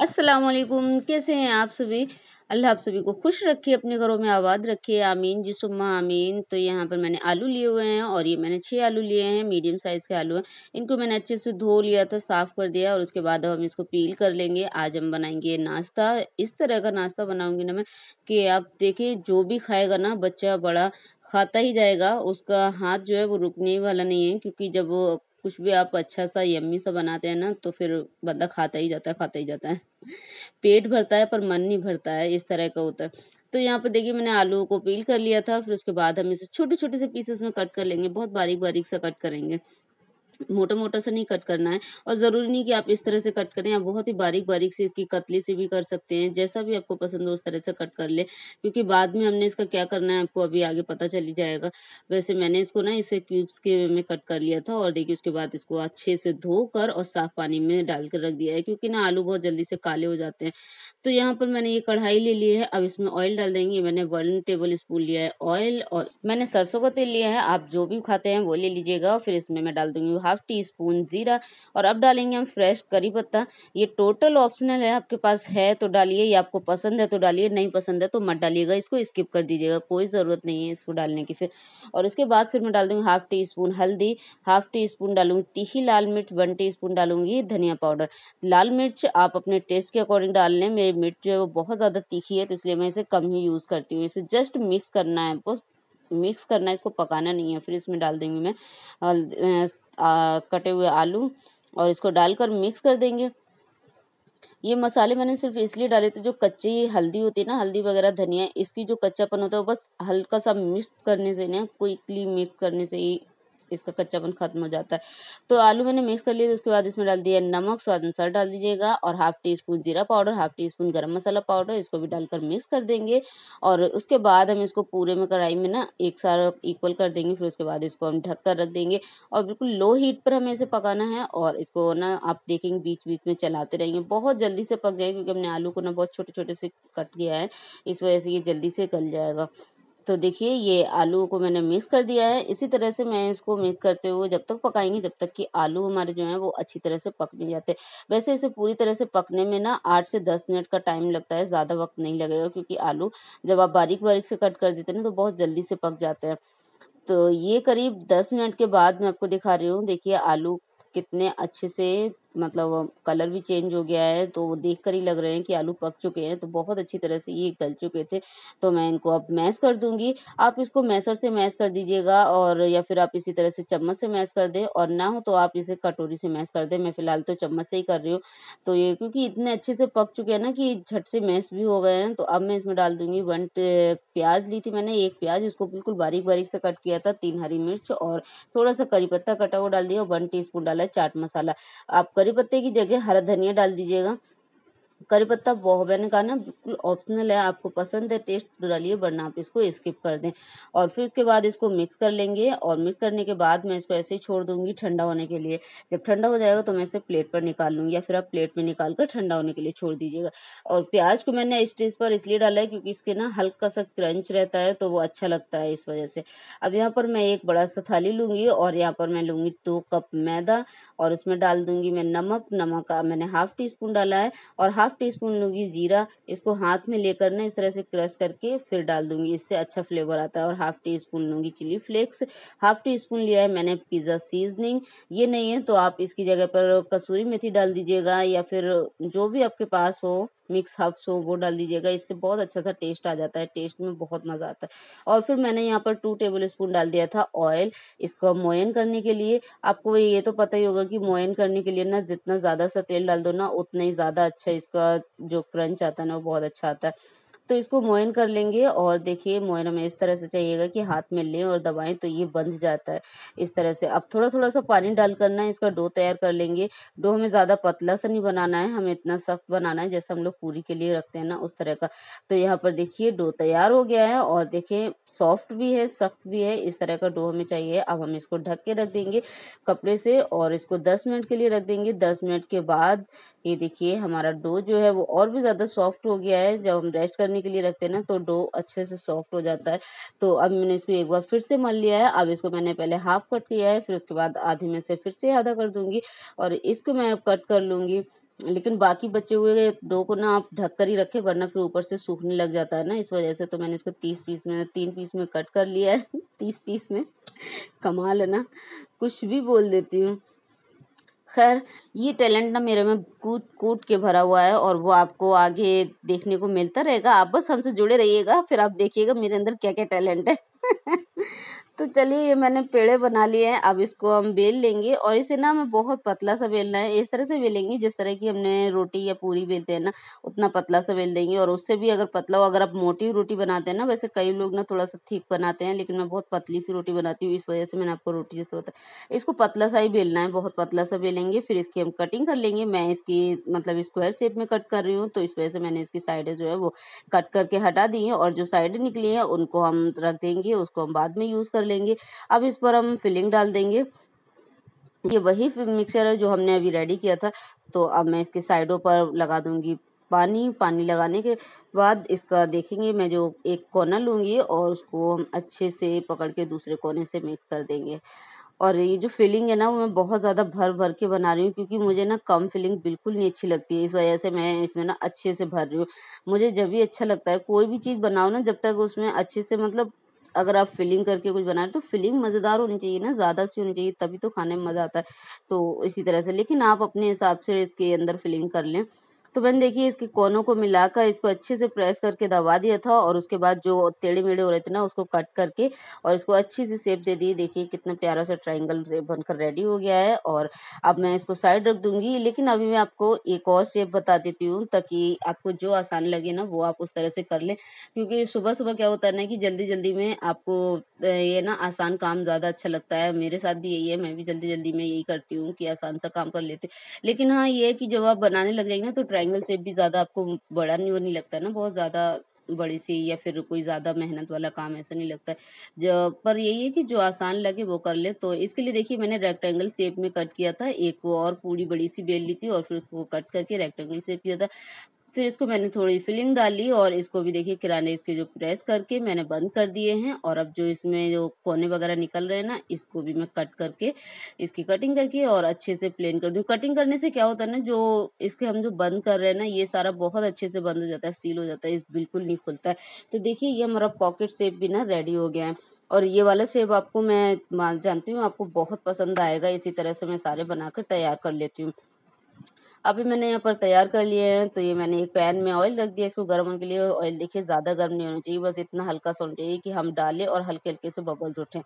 असलकुम कैसे हैं आप सभी अल्लाह आप सभी को खुश रखे अपने घरों में आबाद रखे आमीन जिसुम्मा आमीन तो यहाँ पर मैंने आलू लिए हुए हैं और ये मैंने छः आलू लिए हैं मीडियम साइज़ के आलू हैं इनको मैंने अच्छे से धो लिया था साफ़ कर दिया और उसके बाद अब हम इसको पील कर लेंगे आज हम बनाएंगे नाश्ता इस तरह का नाश्ता बनाऊँगी ना मैं कि आप देखिए जो भी खाएगा ना बच्चा बड़ा खाता ही जाएगा उसका हाथ जो है वो रुकने वाला नहीं है क्योंकि जब कुछ भी आप अच्छा सा यम्मी सा बनाते हैं ना तो फिर बंदा खाता ही जाता है खाता ही जाता है पेट भरता है पर मन नहीं भरता है इस तरह का होता है तो यहाँ पर देखिए मैंने आलू को पील कर लिया था फिर उसके बाद हम इसे छोटे छोटे से पीसेस में कट कर लेंगे बहुत बारीक बारीक सा कट करेंगे मोटा मोटा सा नहीं कट करना है और ज़रूरी नहीं कि आप इस तरह से कट करें आप बहुत ही बारीक बारीक से इसकी कतली से भी कर सकते हैं जैसा भी आपको पसंद हो उस तरह से कट कर ले क्योंकि बाद में हमने इसका क्या करना है आपको अभी आगे पता चली जाएगा वैसे मैंने इसको ना इसे क्यूब्स के में कट कर लिया था और देखिए उसके बाद इसको अच्छे से धोकर और साफ पानी में डाल कर रख दिया है क्योंकि ना आलू बहुत जल्दी से काले हो जाते हैं तो यहाँ पर मैंने ये कढ़ाई ले ली है अब इसमें ऑयल डाल देंगे मैंने वन टेबल स्पून लिया है ऑयल और मैंने सरसों का तेल लिया है आप जो भी खाते हैं वो ले लीजिएगा फिर इसमें मैं डाल दूंगी हाफ टी स्पून जीरा और अब डालेंगे हम फ्रेश करी पत्ता ये टोटल ऑप्शनल है आपके पास है तो डालिए या आपको पसंद है तो डालिए नहीं पसंद है तो मत डालिएगा इसको स्किप कर दीजिएगा कोई ज़रूरत नहीं है इसको डालने की फिर और इसके बाद फिर मैं डाल दूँगी हाफ टी स्पून हल्दी हाफ टी स्पून डालूंगी तीखी लाल मिर्च वन टी स्पून डालूंगी धनिया पाउडर लाल मिर्च आप अपने टेस्ट के अकॉर्डिंग डाल लें मेरी मिर्च जो है वो बहुत ज़्यादा तीखी है तो इसलिए मैं इसे कम ही यूज़ करती हूँ इसे जस्ट मिक्स करना है आपको मिक्स करना है इसको पकाना नहीं है फिर इसमें डाल देंगे मैं कटे हुए आलू और इसको डालकर मिक्स कर देंगे ये मसाले मैंने सिर्फ इसलिए डाले थे जो कच्ची हल्दी होती है ना हल्दी वगैरह धनिया इसकी जो कच्चापन होता है वो बस हल्का सा मिक्स करने से ना क्विकली मिक्स करने से ही इसका कच्चापन खत्म हो जाता है तो आलू मैंने मिक्स कर लिया उसके बाद इसमें डाल दिया नमक स्वाद अनुसार डाल दीजिएगा और हाफ टी स्पून जीरा पाउडर हाफ टी स्पून गर्म मसाला पाउडर इसको भी डालकर मिक्स कर देंगे और उसके बाद हम इसको पूरे में कढ़ाई में ना एक सारा इक्वल कर देंगे फिर उसके बाद इसको हम ढक कर रख देंगे और बिल्कुल लो हीट पर हमें इसे पकाना है और इसको ना आप देखेंगे बीच बीच में चलाते रहेंगे बहुत जल्दी से पक जाएगी क्योंकि हमने आलू को ना बहुत छोटे छोटे से कट किया है इस वजह से ये जल्दी से गल जाएगा तो देखिए ये आलू को मैंने मिक्स कर दिया है इसी तरह से मैं इसको मिक्स करते हुए जब तक पकाएंगे जब तक कि आलू हमारे जो हैं वो अच्छी तरह से पक नहीं जाते वैसे इसे पूरी तरह से पकने में ना आठ से दस मिनट का टाइम लगता है ज़्यादा वक्त नहीं लगेगा क्योंकि आलू जब आप बारीक बारीक से कट कर देते हैं ना तो बहुत जल्दी से पक जाते हैं तो ये करीब दस मिनट के बाद मैं आपको दिखा रही हूँ देखिए आलू कितने अच्छे से मतलब कलर भी चेंज हो गया है तो देख कर ही लग रहे हैं कि आलू पक चुके हैं तो बहुत अच्छी तरह से ये गल चुके थे तो मैं इनको अब मैश कर दूंगी आप इसको मैसर से मैश कर दीजिएगा और या फिर आप इसी तरह से चम्मच से मैश कर दें और ना हो तो आप इसे कटोरी से मैश कर दें मैं फ़िलहाल तो चम्मच से ही कर रही हूँ तो ये क्योंकि इतने अच्छे से पक चुके हैं ना कि झट से मैश भी हो गए हैं तो अब मैं इसमें डाल दूंगी वन प्याज ली थी मैंने एक प्याज उसको बिल्कुल बारीक बारीक से कट किया था तीन हरी मिर्च और थोड़ा सा करी पत्ता कटा हुआ डाल दिया वन टी डाला चाट मसाला आप करी करी पत्ते की जगह हरा धनिया डाल दीजिएगा करी पत्ता मैंने का ना बिल्कुल ऑप्शनल है आपको पसंद है टेस्ट तो डालिए वरना आप इसको स्किप कर दें और फिर उसके बाद इसको मिक्स कर लेंगे और मिक्स करने के बाद मैं इसको ऐसे ही छोड़ दूंगी ठंडा होने के लिए जब ठंडा हो जाएगा तो मैं इसे प्लेट पर निकाल लूँगी या फिर आप प्लेट में निकाल कर ठंडा होने के लिए छोड़ दीजिएगा और प्याज को मैंने स्टेज पर इसलिए डाला है क्योंकि इसके ना हल्का सा क्रंच रहता है तो वो अच्छा लगता है इस वजह से अब यहाँ पर मैं एक बड़ा सा थाली लूँगी और यहाँ पर मैं लूँगी दो कप मैदा और उसमें डाल दूँगी मैं नमक नमक का मैंने हाफ टी स्पून डाला है और हाफ हाफ टी स्पून लूंगी जीरा इसको हाथ में लेकर ना इस तरह से क्रश करके फिर डाल दूंगी इससे अच्छा फ्लेवर आता है और हाफ टी स्पून लूंगी chilli flakes half teaspoon लिया है मैंने पिज़्ज़ा सीजनिंग ये नहीं है तो आप इसकी जगह पर कसूरी मेथी डाल दीजिएगा या फिर जो भी आपके पास हो मिक्स हर्ब्स हो वो डाल दीजिएगा इससे बहुत अच्छा सा टेस्ट आ जाता है टेस्ट में बहुत मज़ा आता है और फिर मैंने यहाँ पर टू टेबल स्पून डाल दिया था ऑयल इसको मोयन करने के लिए आपको ये तो पता ही होगा कि मोयन करने के लिए ना जितना ज़्यादा सा तेल डाल दो ना उतना ही ज़्यादा अच्छा इसका जो क्रंच आता है ना वो बहुत अच्छा आता है तो इसको मोइन कर लेंगे और देखिए मोइन हमें इस तरह से चाहिएगा कि हाथ में लें और दबाएं तो ये बंध जाता है इस तरह से अब थोड़ा थोड़ा सा पानी डाल करना है इसका डो तैयार कर लेंगे डो हमें ज़्यादा पतला सा नहीं बनाना है हमें इतना सख्त बनाना है जैसे हम लोग पूरी के लिए रखते हैं ना उस तरह का तो यहाँ पर देखिए डो तैयार हो गया है और देखिए सॉफ्ट भी है सख्त भी है इस तरह का डो हमें चाहिए अब हम इसको ढक के रख देंगे कपड़े से और इसको दस मिनट के लिए रख देंगे दस मिनट के बाद ये देखिए हमारा डो जो है वो और भी ज़्यादा सॉफ्ट हो गया है जब हम रेस्ट करने करने के लिए रखते हैं ना तो डो अच्छे से सॉफ्ट हो जाता है तो अब मैंने इसको एक बार फिर से मल लिया है अब इसको मैंने पहले हाफ कट किया है फिर उसके बाद आधे में से फिर से आधा कर दूंगी और इसको मैं अब कट कर लूंगी लेकिन बाकी बचे हुए डो को ना आप ढक कर ही रखें वरना फिर ऊपर से सूखने लग जाता है ना इस वजह से तो मैंने इसको तीस पीस में तीन पीस में कट कर लिया है तीस पीस में कमाल है ना कुछ भी बोल देती हूँ खैर ये टैलेंट ना मेरे में कूट कूट के भरा हुआ है और वो आपको आगे देखने को मिलता रहेगा आप बस हमसे जुड़े रहिएगा फिर आप देखिएगा मेरे अंदर क्या क्या टैलेंट है तो चलिए ये मैंने पेड़े बना लिए हैं अब इसको हम बेल लेंगे और इसे ना हमें बहुत पतला सा बेलना है इस तरह से बेलेंगे जिस तरह की हमने रोटी या पूरी बेलते हैं ना उतना पतला सा बेल देंगे और उससे भी अगर पतला हो अगर आप मोटी रोटी बनाते हैं ना वैसे कई लोग ना थोड़ा सा ठीक बनाते हैं लेकिन मैं बहुत पतली सी रोटी बनाती हूँ इस वजह से मैंने आपको रोटी जैसे बताया इसको पतला सा ही बेलना है बहुत पतला सा बेलेंगे फिर इसकी हम कटिंग कर लेंगे मैं इसकी मतलब स्क्वायर शेप में कट कर रही हूँ तो इस वजह से मैंने इसकी साइडें जो है वो कट करके हटा दी हैं और जो साइडें निकली हैं उनको हम रख देंगे उसको हम बाद में यूज़ कर लेंगे अब इस पर हम फिलिंग डाल देंगे ये वही मिक्सर है जो हमने अभी रेडी किया था तो अब मैं इसके साइडों पर लगा दूंगी पानी पानी लगाने के बाद इसका देखेंगे मैं जो एक कोना लूंगी और उसको हम अच्छे से पकड़ के दूसरे कोने से मिक्स कर देंगे और ये जो फिलिंग है ना वो मैं बहुत ज़्यादा भर भर के बना रही हूँ क्योंकि मुझे ना कम फिलिंग बिल्कुल नहीं अच्छी लगती है इस वजह से मैं इसमें ना अच्छे से भर रही हूँ मुझे जब भी अच्छा लगता है कोई भी चीज़ बनाओ ना जब तक उसमें अच्छे से मतलब अगर आप फिलिंग करके कुछ बना रहे तो फिलिंग मज़ेदार होनी चाहिए ना ज़्यादा सी होनी चाहिए तभी तो खाने में मज़ा आता है तो इसी तरह से लेकिन आप अपने हिसाब से इसके अंदर फिलिंग कर लें तो बहन देखिए इसके कोनों को मिलाकर इसको अच्छे से प्रेस करके दबा दिया था और उसके बाद जो टेढ़े मेढ़े हो रहे थे ना उसको कट करके और इसको अच्छी से शेप दे दी देखिए कितना प्यारा सा ट्राइंगल बनकर रेडी हो गया है और अब मैं इसको साइड रख दूंगी लेकिन अभी मैं आपको एक और शेप बता देती हूँ ताकि आपको जो आसान लगे ना वो आप उस तरह से कर लें क्योंकि सुबह सुबह क्या होता है ना कि जल्दी जल्दी में आपको ये ना आसान काम ज़्यादा अच्छा लगता है मेरे साथ भी यही है मैं भी जल्दी जल्दी में यही करती हूँ कि आसान सा काम कर लेती हूँ लेकिन हाँ ये है कि जब आप बनाने लग जाएंगे ना तो ट्राइंग ट्राइंगल शेप भी ज़्यादा आपको बड़ा नहीं वो नहीं लगता ना बहुत ज़्यादा बड़ी सी या फिर कोई ज़्यादा मेहनत वाला काम ऐसा नहीं लगता जो पर यही है कि जो आसान लगे वो कर ले तो इसके लिए देखिए मैंने रेक्टेंगल शेप में कट किया था एक और पूरी बड़ी सी बेल ली थी और फिर उसको कट करके रेक्टेंगल शेप किया था फिर इसको मैंने थोड़ी फिलिंग डाली और इसको भी देखिए किराने इसके जो प्रेस करके मैंने बंद कर दिए हैं और अब जो इसमें जो कोने वगैरह निकल रहे हैं ना इसको भी मैं कट करके इसकी कटिंग करके और अच्छे से प्लेन कर दूँ कटिंग करने से क्या होता है ना जो इसके हम जो बंद कर रहे हैं ना ये सारा बहुत अच्छे से बंद हो जाता है सील हो जाता है इस बिल्कुल नहीं खुलता है तो देखिए ये हमारा पॉकेट सेप भी ना रेडी हो गया है और ये वाला सेब आपको मैं जानती हूँ आपको बहुत पसंद आएगा इसी तरह से मैं सारे बनाकर तैयार कर लेती हूँ अभी मैंने यहाँ पर तैयार कर लिए हैं तो ये मैंने एक पैन में ऑयल रख दिया इसको गर्म होने के लिए ऑयल देखिए ज़्यादा गर्म नहीं होना चाहिए बस इतना हल्का सा होना चाहिए कि हम डालें और हल्के हल्के से बबल्स उठें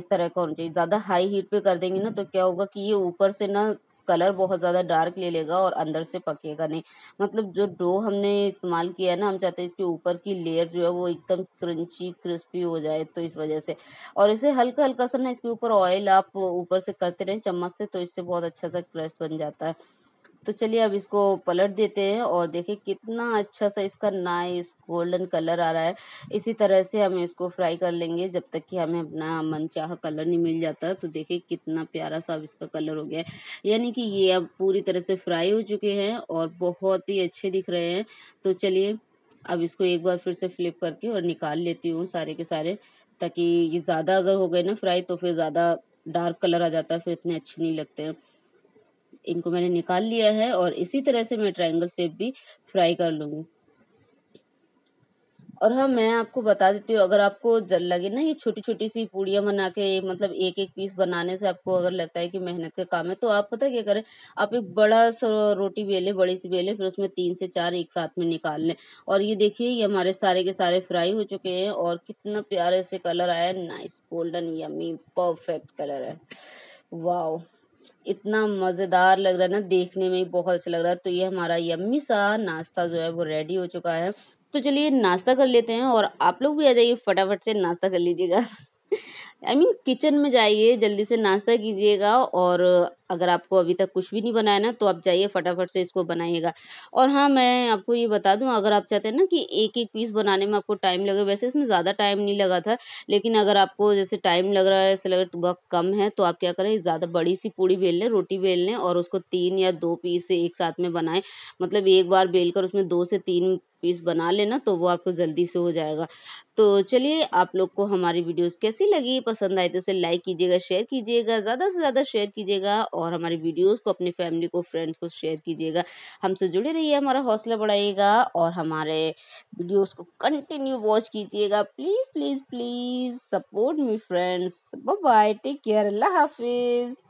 इस तरह का होना चाहिए ज़्यादा हाई हीट पे कर देंगे ना तो क्या होगा कि ये ऊपर से ना कलर बहुत ज़्यादा डार्क ले लेगा और अंदर से पकेगा नहीं मतलब जो डो हमने इस्तेमाल किया है ना हम चाहते हैं इसके ऊपर की लेयर जो है वो एकदम क्रंची क्रिस्पी हो जाए तो इस वजह से और इसे हल्का हल्का सा ना इसके ऊपर ऑयल आप ऊपर से करते रहें चम्मच से तो इससे बहुत अच्छा सा क्रस्ट बन जाता है तो चलिए अब इसको पलट देते हैं और देखिए कितना अच्छा सा इसका नाइस गोल्डन कलर आ रहा है इसी तरह से हम इसको फ्राई कर लेंगे जब तक कि हमें अपना चाह कलर नहीं मिल जाता तो देखिए कितना प्यारा सा अब इसका कलर हो गया यानी कि ये अब पूरी तरह से फ्राई हो चुके हैं और बहुत ही अच्छे दिख रहे हैं तो चलिए अब इसको एक बार फिर से फ्लिप करके और निकाल लेती हूँ सारे के सारे ताकि ये ज़्यादा अगर हो गए ना फ्राई तो फिर ज़्यादा डार्क कलर आ जाता है फिर इतने अच्छे नहीं लगते हैं इनको मैंने निकाल लिया है और इसी तरह से मैं ट्राइंगल शेप भी फ्राई कर लूंगी और हाँ मैं आपको बता देती हूँ अगर आपको लगे ना ये छोटी छोटी सी पूड़ियाँ बना के मतलब एक एक पीस बनाने से आपको अगर लगता है कि मेहनत का काम है तो आप पता क्या करें आप एक बड़ा सा रोटी बेलें बड़ी सी बेलें फिर उसमें तीन से चार एक साथ में निकाल लें और ये देखिए ये हमारे सारे के सारे फ्राई हो चुके हैं और कितना प्यारे से कलर आया nice golden yummy perfect colour है वाह इतना मज़ेदार लग रहा है ना देखने में बहुत अच्छा लग रहा है तो ये हमारा यम्मी सा नाश्ता जो है वो रेडी हो चुका है तो चलिए नाश्ता कर लेते हैं और आप लोग भी आ जाइए फटाफट से नाश्ता कर लीजिएगा आई मीन किचन में जाइए जल्दी से नाश्ता कीजिएगा और अगर आपको अभी तक कुछ भी नहीं बनाया ना तो आप जाइए फटाफट से इसको बनाइएगा और हाँ मैं आपको ये बता दूं अगर आप चाहते हैं ना कि एक एक पीस बनाने में आपको टाइम लगे वैसे इसमें ज़्यादा टाइम नहीं लगा था लेकिन अगर आपको जैसे टाइम लग रहा है ऐसे लग वक्त कम है तो आप क्या करें ज़्यादा बड़ी सी पूड़ी बेल लें रोटी बेल लें और उसको तीन या दो पीस एक साथ में बनाएं मतलब एक बार बेल कर उसमें दो से तीन पीस बना लेना तो वो आपको जल्दी से हो जाएगा तो चलिए आप लोग को हमारी वीडियोस कैसी लगी पसंद आए तो उसे लाइक कीजिएगा शेयर कीजिएगा ज़्यादा से ज़्यादा शेयर कीजिएगा और हमारी वीडियोस को अपनी फैमिली को फ्रेंड्स को शेयर कीजिएगा हमसे जुड़े रहिए हमारा हौसला बढ़ाइएगा और हमारे वीडियोस को कंटिन्यू वॉच कीजिएगा please please please support me friends bye take care अल्लाह हाफिज़